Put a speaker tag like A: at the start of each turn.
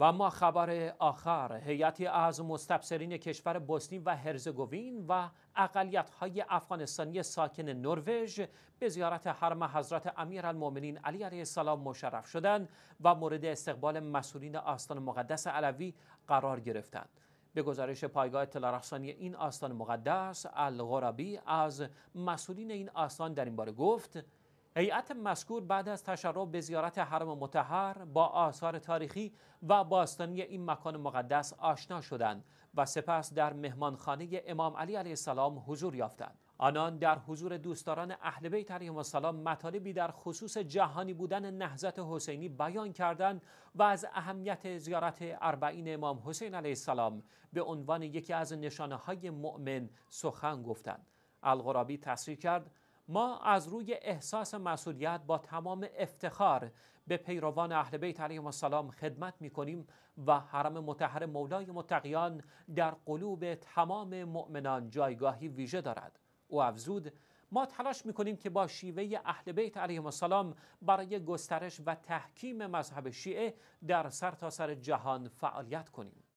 A: و ما خبر آخر هیئتی از مستبصرین کشور بوسنی و هرزگوین و های افغانستانی ساکن نروژ به زیارت حرم حضرت المومنین علی علیه السلام مشرف شدند و مورد استقبال مسئولین آستان مقدس علوی قرار گرفتند به گزارش پایگاه اطلاع رسانی این آستان مقدس الغرابی از مسئولین این آستان در این باره گفت هیئت مذکور بعد از تشرف به زیارت حرم متحر با آثار تاریخی و باستانی این مکان مقدس آشنا شدند و سپس در مهمانخانه امام علی علیه السلام حضور یافتند آنان در حضور دوستداران اهل بیت علیهم السلام مطالبی در خصوص جهانی بودن نهضت حسینی بیان کردند و از اهمیت زیارت اربعین امام حسین علیه السلام به عنوان یکی از نشانه های مؤمن سخن گفتند الغرابی تصریح کرد ما از روی احساس مسئولیت با تمام افتخار به پیروان اهل بیت علیهم السلام خدمت می کنیم و حرم متحر مولای متقیان در قلوب تمام مؤمنان جایگاهی ویژه دارد او افزود ما تلاش می کنیم که با شیوه اهل بیت علیهم السلام برای گسترش و تحکیم مذهب شیعه در سرتاسر سر جهان فعالیت کنیم